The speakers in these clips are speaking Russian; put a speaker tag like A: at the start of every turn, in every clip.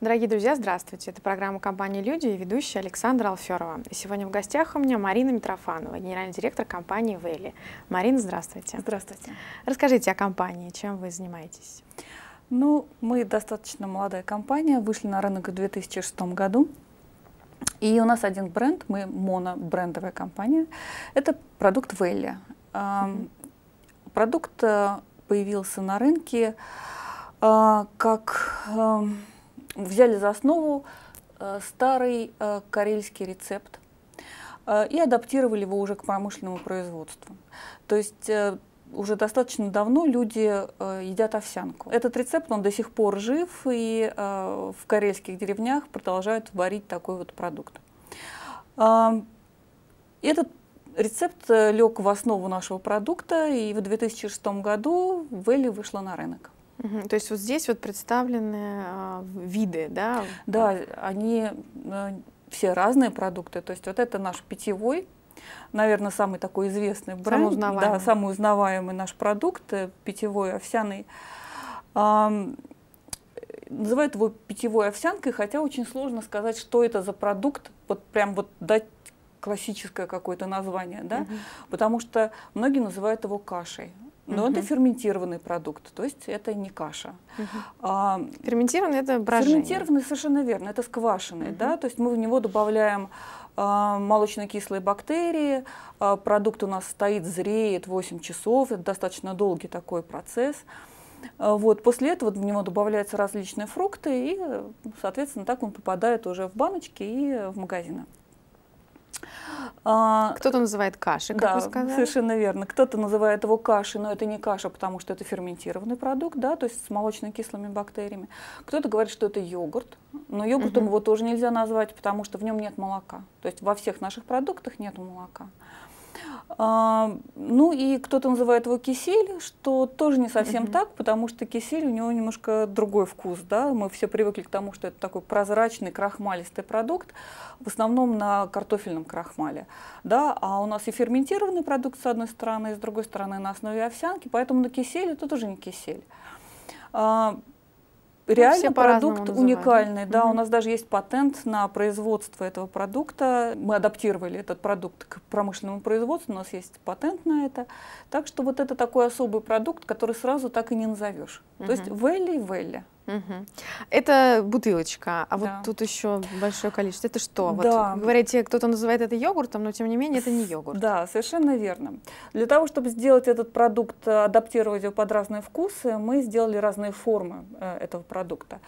A: Дорогие друзья, здравствуйте. Это программа компании «Люди» и ведущая Александра Алферова. И сегодня в гостях у меня Марина Митрофанова, генеральный директор компании «Вэлли». Марина, здравствуйте. Здравствуйте.
B: Расскажите о компании, чем вы занимаетесь? Ну, мы достаточно молодая компания, вышли на рынок в 2006 году. И у нас один бренд, мы монобрендовая компания. Это продукт «Вэлли». Mm-hmm. Продукт э, появился на рынке а, как взяли за основу э, старый э, карельский рецепт э, и адаптировали его уже к промышленному производству. То есть уже достаточно давно люди едят овсянку. Этот рецепт, он до сих пор жив, и в карельских деревнях продолжают варить такой вот продукт. этот рецепт лег в основу нашего продукта, и в 2006 году Вэлли вышла на рынок. То есть вот здесь вот представлены э, а, виды, да? Да, они э, все разные продукты. То есть вот это наш питьевой, наверное, самый такой известный бренд. Самый узнаваемый. Да, самый узнаваемый наш продукт, э, питьевой овсяный. А, называют его питьевой овсянкой, хотя очень сложно сказать, что это за продукт, вот прям вот дать классическое какое-то название, да, угу. потому что многие называют его кашей но это ферментированный продукт, то есть это не каша. А, ферментированный это брожение. Ферментированный, совершенно верно, это сквашенный, да, то есть мы в него добавляем а, молочно-кислые бактерии, а, продукт у нас стоит, зреет 8 часов, это достаточно долгий такой процесс. Вот, после этого в него добавляются различные фрукты, и, соответственно, так он попадает уже в баночки и в магазины. А, Кто-то называет кашей, как да, вы сказали. совершенно верно. Кто-то называет его кашей, но это не каша, потому что это ферментированный продукт, да, то есть с молочно-кислыми бактериями. Кто-то говорит, что это йогурт, но йогуртом угу. его тоже нельзя назвать, потому что в нем нет молока. То есть во всех наших продуктах нет молока. А, ну и кто-то называет его кисель, что тоже не совсем угу. так, потому что кисель у него немножко другой вкус. Да? Мы все привыкли к тому, что это такой прозрачный крахмалистый продукт, в основном на картофельном крахмале. Да? А у нас и ферментированный продукт с одной стороны, и с другой стороны на основе овсянки, поэтому на кисель это тоже не кисель. А, ну, реально продукт уникальный. Да, угу. у нас даже есть патент на производство этого продукта. Мы адаптировали этот продукт к промышленному производству, у нас есть патент на это. Так что вот это такой особый продукт, который сразу так и не назовешь. Угу. То есть Вэлли и Вэлли.
A: Это бутылочка, а да. вот тут еще большое количество. Это что? Да. говорите, кто-то называет это йогуртом, но тем
B: не менее это не йогурт. Да, совершенно верно. Для того, чтобы сделать этот продукт, адаптировать его под разные вкусы, мы сделали разные формы э, этого продукта.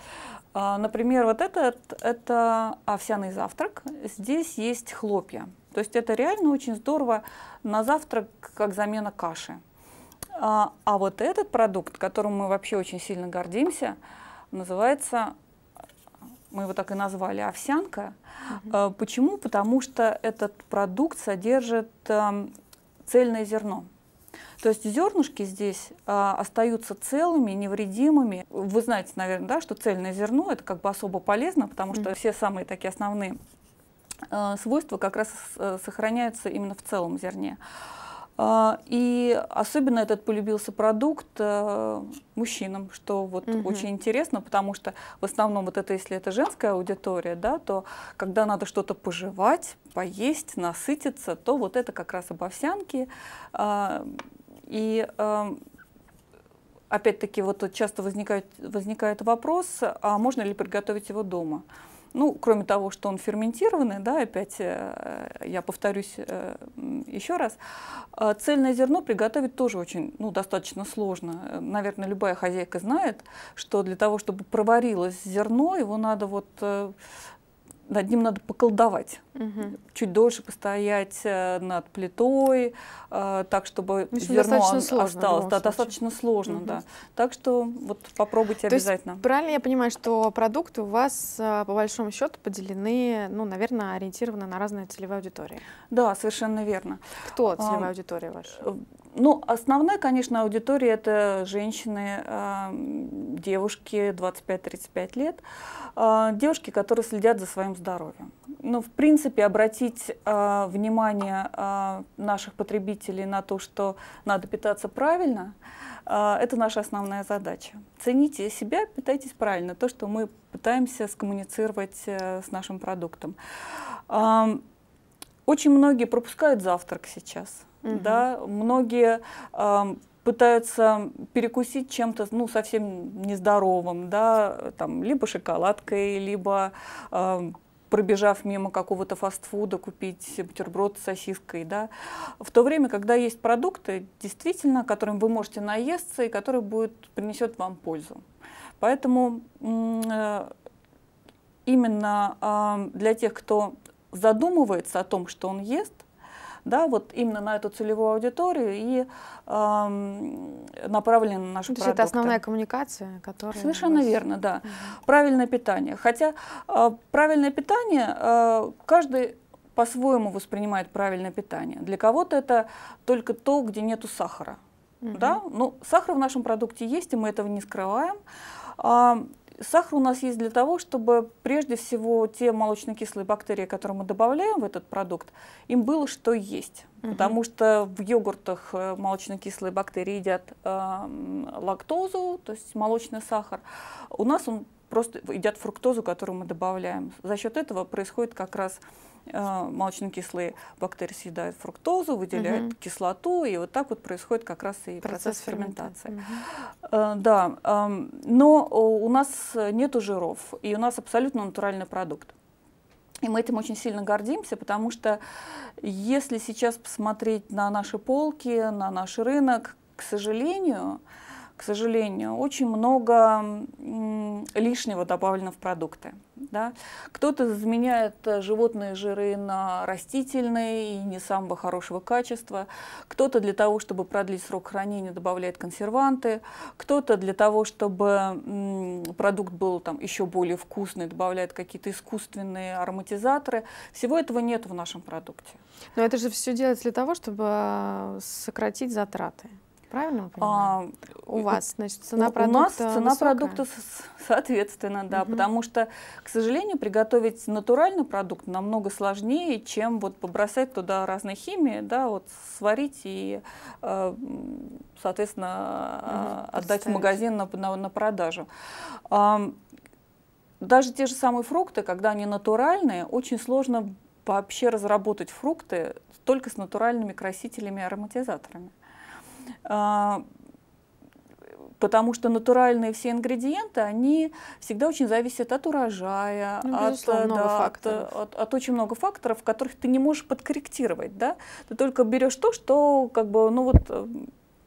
B: А, например, вот этот – это овсяный завтрак. Здесь есть хлопья. То есть это реально очень здорово на завтрак, как замена каши. А, а вот этот продукт, которым мы вообще очень сильно гордимся – называется, мы его так и назвали, овсянка. Угу. Почему? Потому что этот продукт содержит эм, цельное зерно. То есть зернышки здесь а, остаются целыми, невредимыми. Вы знаете, наверное, да, что цельное зерно это как бы особо полезно, потому что mm -hmm. все самые такие основные а, свойства как раз а, сохраняются именно в целом зерне. А, а, и особенно этот полюбился продукт э, мужчинам, что вот угу. очень интересно, потому что в основном вот это, если это женская аудитория, да, то когда надо что-то пожевать, поесть, насытиться, то вот это как раз обовсянки. А, и эм, опять-таки вот часто возникает, возникает вопрос, а можно ли приготовить его дома? Ну, кроме того, что он ферментированный, да, опять э, я повторюсь э, еще раз, э, цельное зерно приготовить тоже очень, ну, достаточно сложно. Наверное, любая хозяйка знает, что для того, чтобы проварилось зерно, его надо вот над ним надо поколдовать, угу. чуть дольше постоять э, над плитой, э, так чтобы ну, зерно достаточно осталось, да, достаточно сложно, угу. да. Так что вот попробуйте То обязательно. Есть,
A: правильно я понимаю, что продукты у вас э, по большому счету поделены, ну, наверное, ориентированы на разные целевые аудитории. Да,
B: совершенно верно. Кто целевая а,
A: аудитория ваша? Э,
B: ну, основная, конечно, аудитория это женщины, э, девушки 25-35 лет, э, девушки, которые следят за своим своим здоровьем. Ну, в принципе, обратить э, внимание э, наших потребителей на то, что надо питаться правильно, э, это наша основная задача. Цените себя, питайтесь правильно, то, что мы пытаемся скоммуницировать э, с нашим продуктом. Э, очень многие пропускают завтрак сейчас. Угу. Да, многие э, пытаются перекусить чем-то ну, совсем нездоровым, да, там, либо шоколадкой, либо э, пробежав мимо какого-то фастфуда, купить бутерброд с сосиской. Да? В то время, когда есть продукты, действительно, которым вы можете наесться и которые будет принесет вам пользу. Поэтому э, именно э, для тех, кто задумывается о том, что он ест, да, вот именно на эту целевую аудиторию и эм, направлены на наши То продукты. То есть это основная коммуникация, которая... Совершенно вас... верно, да. Угу. Правильное питание. Хотя э, правильное питание э, каждый по-своему воспринимает правильное питание. Для кого-то это только то, где нету сахара. Угу. Да? Ну, сахар в нашем продукте есть, и мы этого не скрываем. Э, Сахар у нас есть для того, чтобы прежде всего те молочно-кислые бактерии, которые мы добавляем в этот продукт, им было что есть. Угу. Потому что в йогуртах э, молочно-кислые бактерии едят э, лактозу, то есть молочный сахар. У нас он просто едят фруктозу, которую мы добавляем. За счет этого происходит как раз Э, молочнокислые бактерии съедают фруктозу, выделяют угу. кислоту, и вот так вот происходит как раз и процесс, процесс ферментации. ферментации. Э, да, эм, но э, у нас нету жиров, и у нас абсолютно натуральный продукт. И мы этим очень сильно гордимся, потому что если сейчас посмотреть на наши полки, на наш рынок, к сожалению, к сожалению, очень много лишнего добавлено в продукты. Да? Кто-то заменяет э, животные жиры на растительные и не самого хорошего качества. Кто-то для того, чтобы продлить срок хранения, добавляет консерванты. Кто-то для того, чтобы продукт был там, еще более вкусный, добавляет какие-то искусственные ароматизаторы. Всего этого нет в нашем продукте. Но
A: это же все делается для того, чтобы э, сократить затраты
B: правильно понимаю. А, у вас, значит, цена продукта У нас цена высокая? продукта, соответственно, да, угу. потому что, к сожалению, приготовить натуральный продукт намного сложнее, чем вот побросать туда разные химии, да, вот сварить и, э, соответственно, угу, отдать в магазин на, на, на продажу даже те же самые фрукты, когда они натуральные, очень сложно вообще разработать фрукты только с натуральными красителями и ароматизаторами. А, потому что натуральные все ингредиенты, они всегда очень зависят от урожая, ну, от, да, от, от, от очень много факторов, которых ты не можешь подкорректировать, да? Ты только берешь то, что как бы, ну вот э,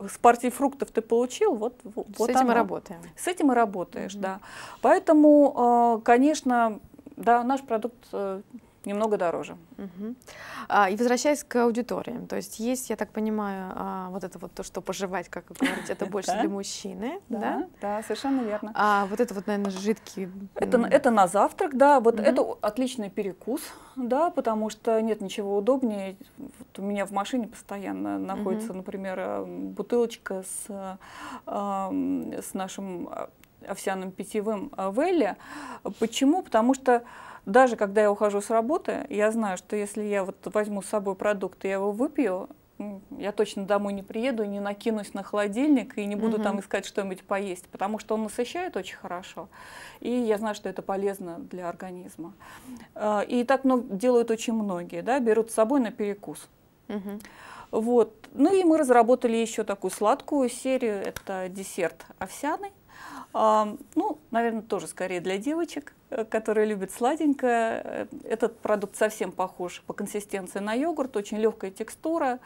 B: с партии фруктов ты получил, вот, вот с этим оно. и работаем. С этим и работаешь, mm-hmm. да. Поэтому, э, конечно, да, наш продукт э, немного дороже. Угу. А, и возвращаясь
A: к аудиториям, то есть есть, я так понимаю, а, вот это вот то, что пожевать, как вы говорите, это больше для
B: мужчины, да? Да, совершенно верно. А вот это вот, наверное, жидкий... Это, на завтрак, да, вот это отличный перекус, да, потому что нет ничего удобнее. у меня в машине постоянно находится, например, а, бутылочка с, а, с нашим а, овсяным питьевым в Почему? Потому что даже когда я ухожу с работы, я знаю, что если я вот возьму с собой продукт и я его выпью, я точно домой не приеду, не накинусь на холодильник и не буду угу. там искать что-нибудь поесть, потому что он насыщает очень хорошо, и я знаю, что это полезно для организма. А, и так делают очень многие, да, берут с собой на перекус. Угу. Вот. Ну и мы разработали еще такую сладкую серию, это десерт овсяный. А, ну, наверное, тоже скорее для девочек. Э, которые любят сладенькое. Э, этот продукт совсем похож по консистенции на йогурт, очень легкая текстура.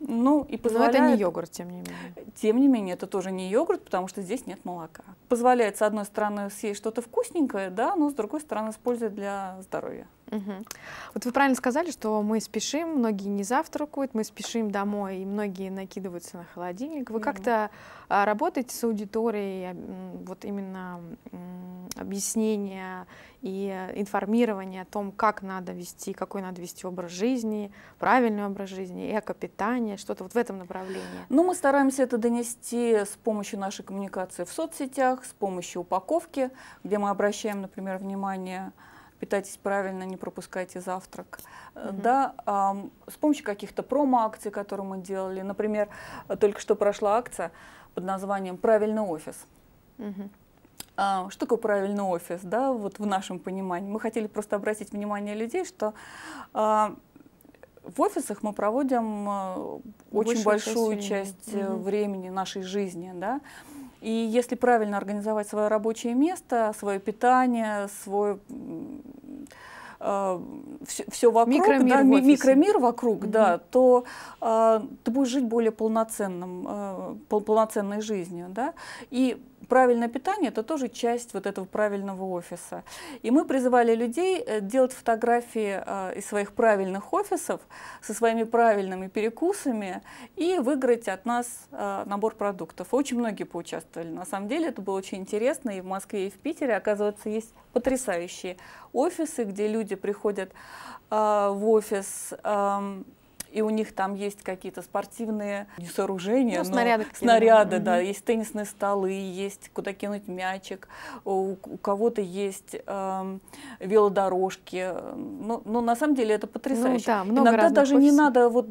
B: Ну, и позволяет... Но это не йогурт, тем не менее. Тем не менее, это тоже не йогурт, потому что здесь нет молока. Позволяет, с одной стороны, съесть что-то вкусненькое, да, но с другой стороны, использовать для здоровья.
A: Угу. Вот вы правильно сказали, что мы спешим, многие не завтракают, мы спешим домой, и многие накидываются на холодильник. Вы как-то а, работаете с аудиторией, а, вот именно м, объяснение и информирование о том, как надо вести, какой надо вести образ жизни, правильный
B: образ жизни, эко-питание, что-то вот в этом направлении? Ну, мы стараемся это донести с помощью нашей коммуникации в соцсетях, с помощью упаковки, где мы обращаем, например, внимание на питайтесь правильно, не пропускайте завтрак. Mm -hmm. Да, а, с помощью каких-то промо-акций, которые мы делали. Например, только что прошла акция под названием «Правильный офис». Mm -hmm. а, что такое правильный офис, да, вот в нашем понимании? Мы хотели просто обратить внимание людей, что а, в офисах мы проводим э, очень Большую большую часть, часть э, времени. времени нашей жизни, да, mm и если правильно организовать свое рабочее место, свое питание, свой все, э, все вокруг, микромир, да, ми микромир вокруг, угу. да, то э, ты будешь жить более полноценным, э, пол полноценной жизнью, да, и правильное питание – это тоже часть вот этого правильного офиса. И мы призывали людей э, делать фотографии э, из своих правильных офисов со своими правильными перекусами и выиграть от нас э, набор продуктов. Очень многие поучаствовали. На самом деле это было очень интересно. И в Москве, и в Питере, оказывается, есть потрясающие офисы, где люди приходят э, в офис, э, и у них там есть какие-то спортивные сооружения, ну, снаряды, снаряды, да, угу. есть теннисные столы, есть куда кинуть мячик, у, у кого-то есть э, велодорожки, но, ну, но ну, на самом деле это ну потрясающе. Ну, да, много Иногда даже офисов. не надо вот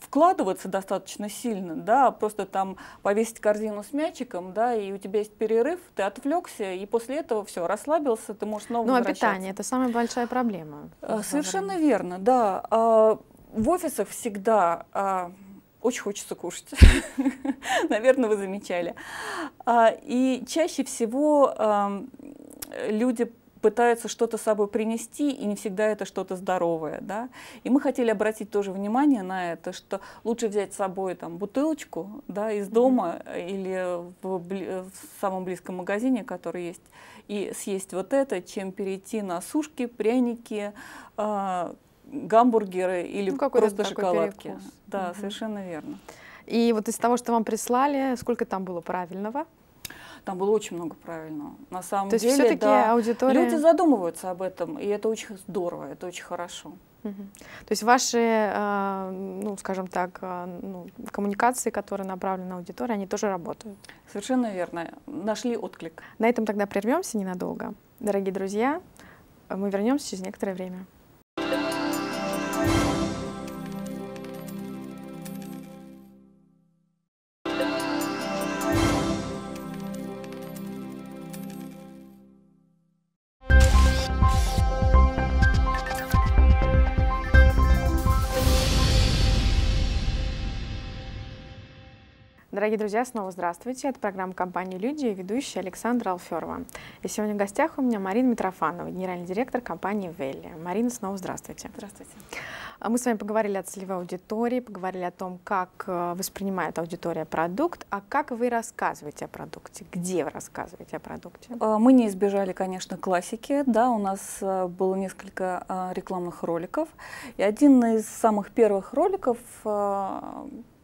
B: вкладываться достаточно сильно, да, просто там повесить корзину с мячиком, да, и у тебя есть перерыв, ты отвлекся, и после этого все, расслабился, ты можешь снова Ну, а питание – это самая большая проблема. А, совершенно верно, да. А, в офисах всегда а, очень хочется кушать. Наверное, вы замечали. И чаще всего люди пытаются что-то с собой принести, и не всегда это что-то здоровое. Да? И мы хотели обратить тоже внимание на это, что лучше взять с собой там, бутылочку да, из дома mm-hmm. или в, в самом близком магазине, который есть, и съесть вот это, чем перейти на сушки, пряники, э, гамбургеры или ну, просто шоколадки. Да, mm-hmm. совершенно верно.
A: И вот из того, что вам прислали, сколько там было правильного? Там было очень много
B: правильного. На самом То деле, есть все-таки да, аудитория... люди задумываются об этом, и это очень здорово, это очень хорошо.
A: Угу. То есть ваши, а, ну, скажем так, а, ну, коммуникации, которые направлены на аудиторию, они тоже
B: работают? Совершенно верно. Нашли отклик.
A: На этом тогда прервемся ненадолго. Дорогие друзья, мы вернемся через некоторое время. Дорогие друзья, снова здравствуйте. Это программа компании «Люди» и ведущая Александра Алферова. И сегодня в гостях у меня Марина Митрофанова, генеральный директор компании «Велли». Марина, снова здравствуйте. Здравствуйте. А мы с вами поговорили о целевой аудитории, поговорили о том, как э, воспринимает аудитория продукт, а как вы рассказываете о продукте, где вы рассказываете о продукте? Э, мы не
B: избежали, конечно, классики. Да, у нас э, было несколько рекламных роликов. И один из самых первых роликов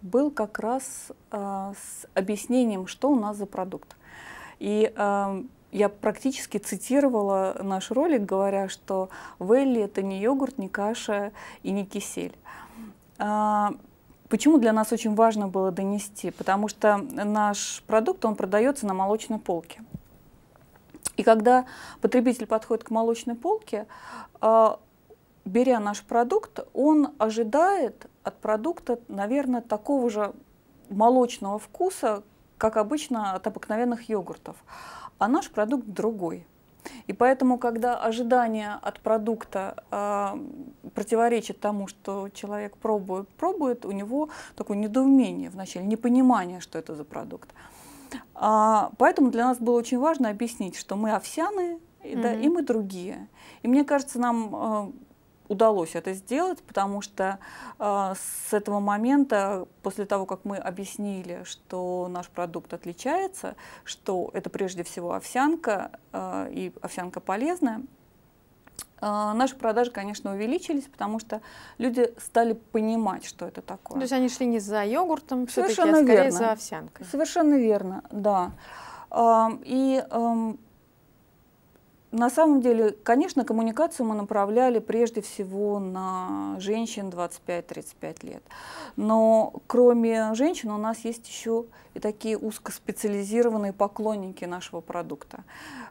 B: был как раз э, с объяснением, что у нас за продукт. И э, я практически цитировала наш ролик, говоря, что Велли это не йогурт, не каша и не кисель. Э, почему для нас очень важно было донести? Потому что наш продукт, он продается на молочной полке. И когда потребитель подходит к молочной полке, э, беря наш продукт, он ожидает от продукта, наверное, такого же молочного вкуса, как обычно от обыкновенных йогуртов. А наш продукт другой. И поэтому, когда ожидание от продукта э, противоречит тому, что человек пробует, пробует, у него такое недоумение вначале, непонимание, что это за продукт. А, поэтому для нас было очень важно объяснить, что мы овсяные, mm -hmm. да, и мы другие. И мне кажется, нам а, удалось это сделать, потому что э, с этого момента, после того, как мы объяснили, что наш продукт отличается, что это прежде всего овсянка э, и овсянка полезная, э, наши продажи, конечно, увеличились, потому что люди стали понимать, что это такое. То есть
A: они шли не за йогуртом, а совершенно а скорее верно. за
B: овсянкой. Совершенно верно, да. Э, и эм, на самом деле, конечно, коммуникацию мы направляли прежде всего на женщин 25-35 лет. Но кроме женщин у нас есть еще и такие узкоспециализированные поклонники нашего продукта.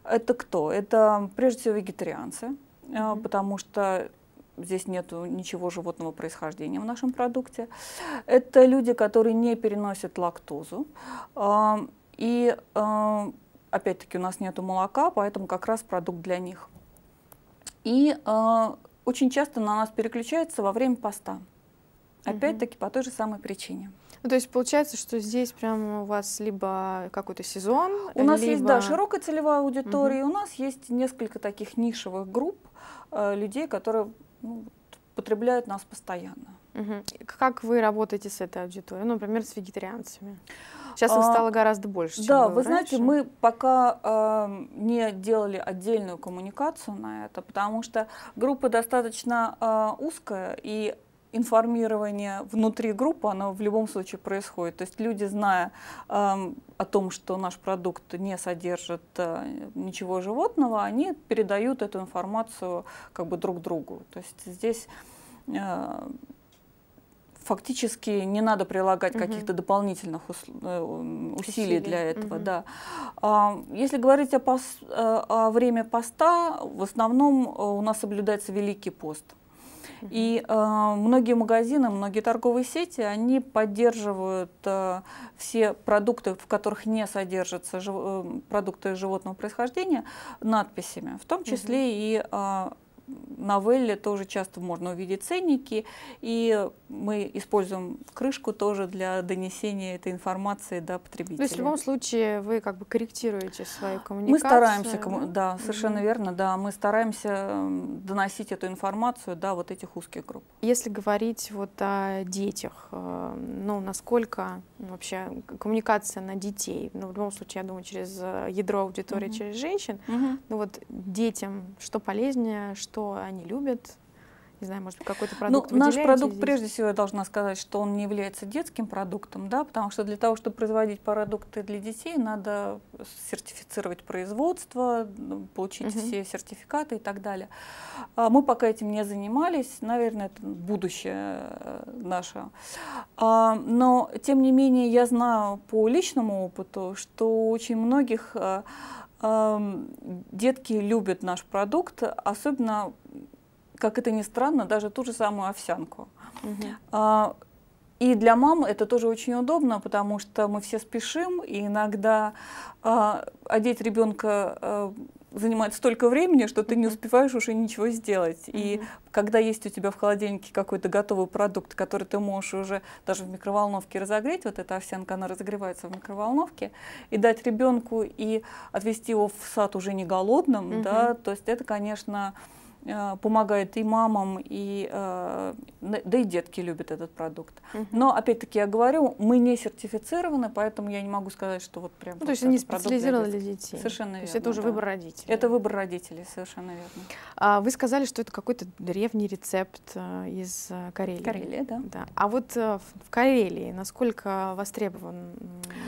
B: Это кто? Это прежде всего вегетарианцы, mm-hmm. потому что здесь нет ничего животного происхождения в нашем продукте. Это люди, которые не переносят лактозу. Э, и э, опять-таки у нас нет молока, поэтому как раз продукт для них. И э, очень часто на нас переключается во время поста. Опять-таки по той же самой причине. Ну, то есть получается, что здесь прямо у вас
A: либо какой-то сезон.
B: У либо... есть, да, широкая целевая аудитория, угу. у нас есть несколько таких нишевых групп э, людей, которые ну, потребляют нас постоянно.
A: Угу. Как вы работаете с этой аудиторией, ну, например, с вегетарианцами? Э, Сейчас их а, стало гораздо больше. А, да, вы раньше. знаете,
B: мы пока а, не делали отдельную коммуникацию на это, потому что группа достаточно а, узкая и информирование внутри группы, оно в любом случае происходит. То есть люди, зная э, о том, что наш продукт не содержит э, ничего животного, они передают эту информацию как бы друг другу. То есть здесь э, фактически не надо прилагать угу. каких-то дополнительных э, усилий, усилий для этого. Угу. Да. А, если говорить о, пос, э, о время поста, в основном э, у нас соблюдается Великий пост. И э, многие магазины, многие торговые сети, они поддерживают э, все продукты, в которых не содержатся жив... продукты животного происхождения, надписями, в том числе угу. и э, новелле тоже часто можно увидеть ценники, и мы используем крышку тоже для донесения этой информации до потребителей. То есть в любом
A: случае вы как бы корректируете свою коммуникацию? Мы стараемся, да, да совершенно mm
B: верно, да, мы стараемся доносить эту информацию до вот этих узких групп.
A: Если говорить вот о детях, э, ну насколько ну, вообще коммуникация на детей, ну в любом случае, я думаю, через э, ядро аудитории, mm через женщин, mm ну вот детям
B: что полезнее, что что они
A: любят, не знаю, может, какой-то ну, продукт Ну, наш продукт, здесь? прежде
B: всего, я должна сказать, что он не является детским продуктом, да, потому что для того, чтобы производить продукты для детей, надо сертифицировать производство, ну, получить Uh -huh. все сертификаты и так далее. А мы пока этим не занимались, наверное, это будущее э, наше. А, но, тем не менее, я знаю по личному опыту, что очень многих э, Детки любят наш продукт, особенно, как это ни странно, даже ту же самую овсянку. А, и для мам это тоже очень удобно, потому что мы все спешим, и иногда э, одеть ребенка а, занимает столько времени, что ты не успеваешь уже ничего сделать. И когда есть у тебя в холодильнике какой-то готовый продукт, который ты можешь уже даже в микроволновке разогреть, вот эта овсянка, она разогревается в микроволновке, и дать ребенку и отвести его в сад уже не голодным, да, то есть это, конечно, Э, помогает и мамам, и, э, да и детки любят этот продукт. Угу. Но, опять-таки, я говорю, мы не сертифицированы, поэтому я не могу сказать, что вот прям... Ну, вот то есть они специализированы для детей. Совершенно то верно. есть это уже да. выбор родителей. Это выбор родителей, совершенно верно.
A: А вы сказали, что это какой-то древний рецепт э, из Карелии. Карелия, да. да. А вот в Карелии насколько востребован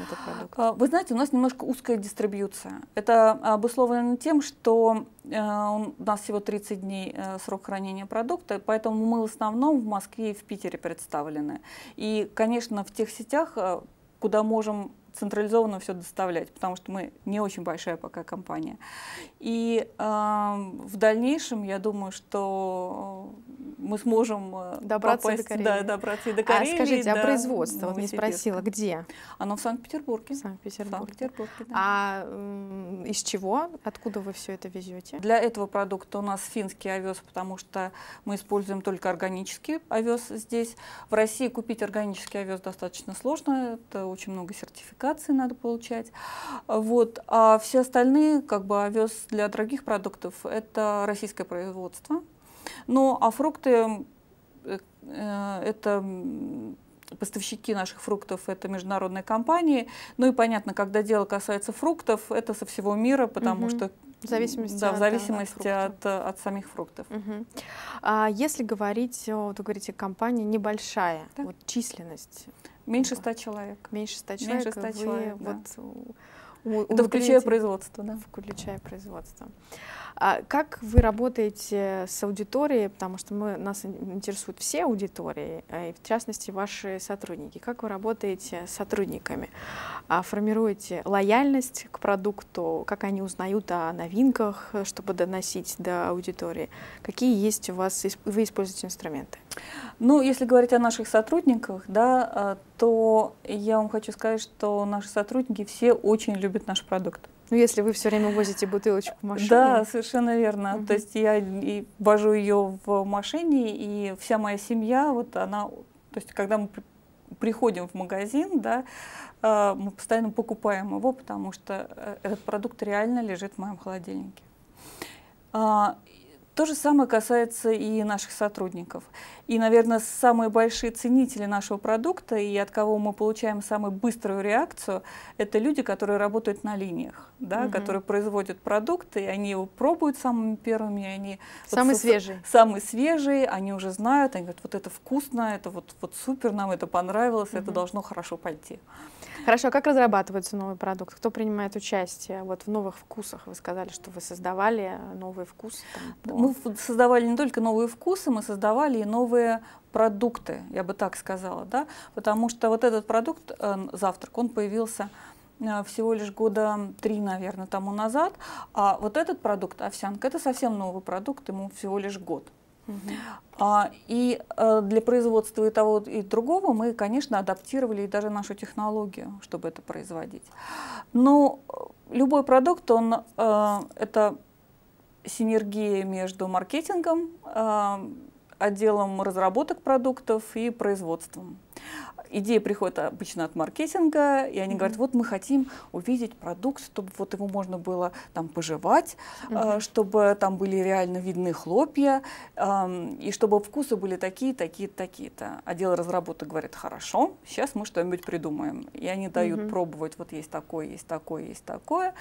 B: этот продукт? А, вы знаете, у нас немножко узкая дистрибьюция. Это обусловлено тем, что у нас всего 30 дней э, срок хранения продукта, поэтому мы в основном в Москве и в Питере представлены. И, конечно, в тех сетях, э, куда можем централизованно все доставлять, потому что мы не очень большая пока компания. И э, в дальнейшем, я думаю, что э, мы сможем э, добраться попасть, до Карелии. Да, добраться и до а Карелии. А скажите, а производство, вот не спросила, где? Оно в Санкт-Петербурге. В Санкт-Петербурге. Санкт-Петербурге да. А из чего, откуда вы все это везете? Для этого продукта у нас финский овес, потому что мы используем только органический овес здесь. В России купить органический овес достаточно сложно, это очень много сертификаций надо получать. Вот. А все остальные, как бы овес для дорогих продуктов, это российское производство. Ну, а фрукты э, это поставщики наших фруктов – это международные компании. Ну и понятно, когда дело касается фруктов, это со всего мира, потому угу. что в зависимости, да, от, в э, зависимости от, от, от, э, от самих фруктов. Угу.
A: А если говорить, вот вы говорите, компания небольшая, да. вот численность? Меньше ста человек. Меньше ста человек. Меньше 100 человек, вот да. у, у, Это включая производство, да? Включая производство. А как вы работаете с аудиторией, потому что мы, нас интересуют все аудитории, э, и в частности ваши сотрудники. Как вы работаете с сотрудниками? А формируете лояльность к продукту, как они узнают о новинках, э, чтобы доносить
B: до аудитории? Какие есть у вас, вы используете инструменты? Ну, если говорить о наших сотрудниках, да, э, то я вам хочу сказать, что наши сотрудники все очень любят наш продукт. Ну, если вы все время возите бутылочку в машине. Да, совершенно верно. Угу. То есть я и вожу ее в машине, и вся моя семья, вот она, то есть когда мы приходим в магазин, да, э, мы постоянно покупаем его, потому что э, этот продукт реально лежит в моем холодильнике. А, то же самое касается и наших сотрудников. И, наверное, самые большие ценители нашего продукта и от кого мы получаем самую быструю реакцию, это люди, которые работают на линиях, да, угу. которые производят продукты, и они его пробуют самыми первыми, они самые вот, свежие, самые свежие, они уже знают, они говорят, вот это вкусно, это вот вот супер, нам это понравилось, угу. это должно хорошо пойти.
A: Хорошо, а как разрабатывается новый продукт? Кто принимает участие вот в новых вкусах? Вы сказали, что вы создавали новый вкус.
B: Там, по мы создавали не только новые вкусы, мы создавали и новые продукты, я бы так сказала, да, потому что вот этот продукт, э, завтрак, он появился э, всего лишь года три, наверное, тому назад. А вот этот продукт, овсянка, это совсем новый продукт, ему всего лишь год. Угу. А, и а, для производства и того, и другого мы, конечно, адаптировали и даже нашу технологию, чтобы это производить. Но э, любой продукт, он, а, это синергии между маркетингом, э, отделом разработок продуктов и производством идея приходит обычно от маркетинга, и они mm-hmm. говорят, вот мы хотим увидеть продукт, чтобы вот его можно было там пожевать, mm-hmm. э, чтобы там были реально видны хлопья, э, и чтобы вкусы были такие, такие, такие-то. Отдел разработки говорит, хорошо, сейчас мы что-нибудь придумаем. И они дают mm-hmm. пробовать, вот есть такое, есть такое, есть такое.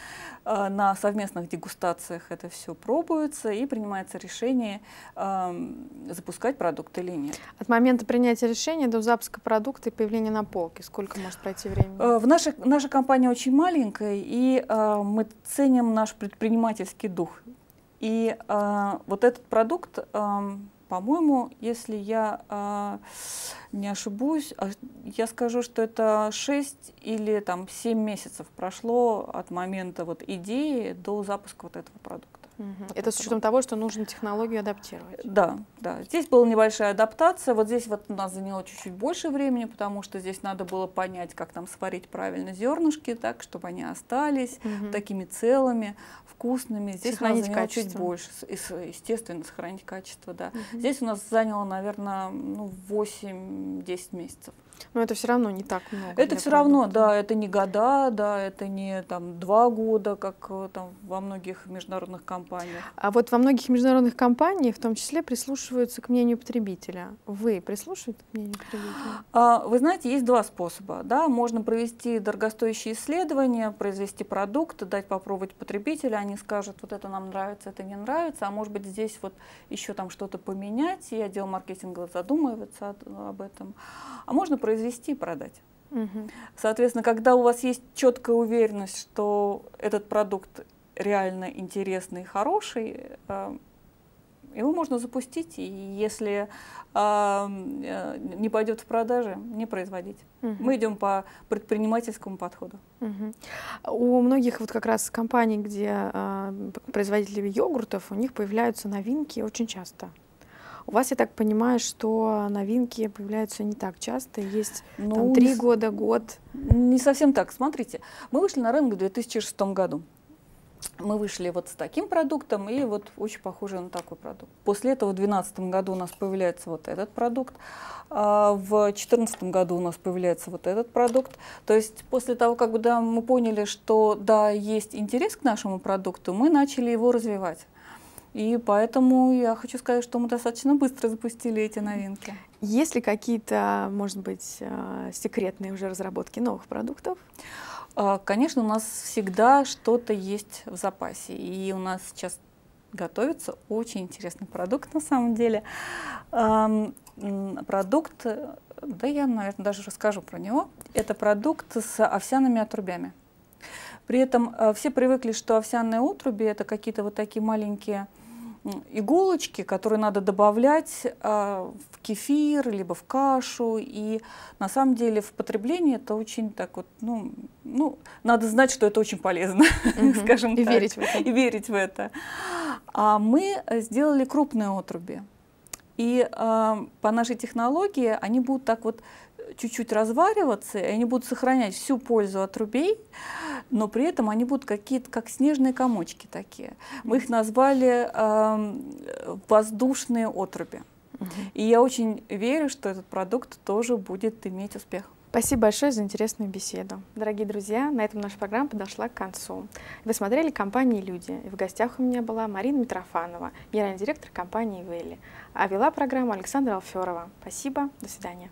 B: Э, на совместных дегустациях это все пробуется, и принимается решение э, запускать продукт или нет.
A: От момента принятия решения
B: до запуска продукта и появления на полке? Сколько может пройти времени? Э, в нашей, наша компания очень маленькая, и э, мы ценим наш предпринимательский дух. И э, вот этот продукт, э, по-моему, если я э, не ошибусь, а я скажу, что это 6 или там, 7 месяцев прошло от момента вот, идеи до запуска вот этого продукта. Это с учетом того, что нужно технологию адаптировать. Э, да, да. Здесь была небольшая адаптация. Вот здесь вот у нас заняло чуть-чуть больше времени, потому что здесь надо было понять, как там сварить правильно зернышки, так, чтобы они остались угу. такими целыми, вкусными. Здесь сохранить у нас заняло качество. чуть больше. Естественно, сохранить качество, да. Угу. Здесь у нас заняло, наверное, ну, 8-10 месяцев. Но это все равно не так много. Это все равно, да, это не года, да, это не там два года, как э, там во многих международных компаниях компаниях?
A: А вот во многих международных компаниях в том числе прислушиваются к мнению потребителя. Вы прислушиваетесь к мнению
B: потребителя? А, вы знаете, есть два способа. Да? Можно провести дорогостоящие исследования, произвести продукт, дать попробовать потребителя, они скажут, вот это нам нравится, это не нравится, а может быть здесь вот еще там что-то поменять, и отдел маркетинга задумывается об этом. А можно произвести и продать. Соответственно, когда у вас есть четкая уверенность, что этот продукт реально интересный, хороший, эм, его можно запустить, и если эм, э, не пойдет в продаже, не производить. Угу. Мы идем по предпринимательскому подходу.
A: Угу. У многих вот как раз компаний, где э, производители йогуртов, у них появляются новинки очень часто. У вас, я так понимаю, что новинки появляются
B: не так часто, есть ну, там, 3 не, года, год. Не совсем так. Смотрите, мы вышли на рынок в 2006 году мы вышли вот с таким продуктом и вот очень похоже на такой продукт. После этого в 2012 году у нас появляется вот этот продукт, а в 2014 году у нас появляется вот этот продукт. То есть после того, как мы поняли, что да, есть интерес к нашему продукту, мы начали его развивать. И поэтому я хочу сказать, что мы достаточно быстро запустили эти новинки. Есть ли какие-то,
A: может быть, э, секретные уже разработки новых продуктов? А, конечно, у
B: нас всегда что-то есть в запасе. И у нас сейчас готовится очень интересный продукт на самом деле. Продукт, да я, наверное, даже расскажу про него. Это продукт с овсяными отрубями. При этом э, все привыкли, что овсяные отруби – это какие-то вот такие маленькие иголочки, которые надо добавлять а, в кефир, либо в кашу. И на самом деле в потреблении это очень так вот, ну, ну надо знать, что это очень полезно, угу. скажем и так. Верить в это. И верить в это. А мы сделали крупные отруби. И э, по нашей технологии они будут так вот чуть-чуть развариваться, и они будут сохранять всю пользу от рубей, но при этом они будут какие-то как снежные комочки такие. Мы их назвали э, воздушные отруби. И я очень верю, что этот продукт тоже будет иметь успех. Спасибо большое за интересную беседу. Дорогие друзья, на этом наша программа
A: подошла к концу. Вы смотрели компании «Люди». И в гостях у меня была Марина Митрофанова, генеральный директор компании «Вэлли». А вела программу Александра Алферова. Спасибо, до свидания.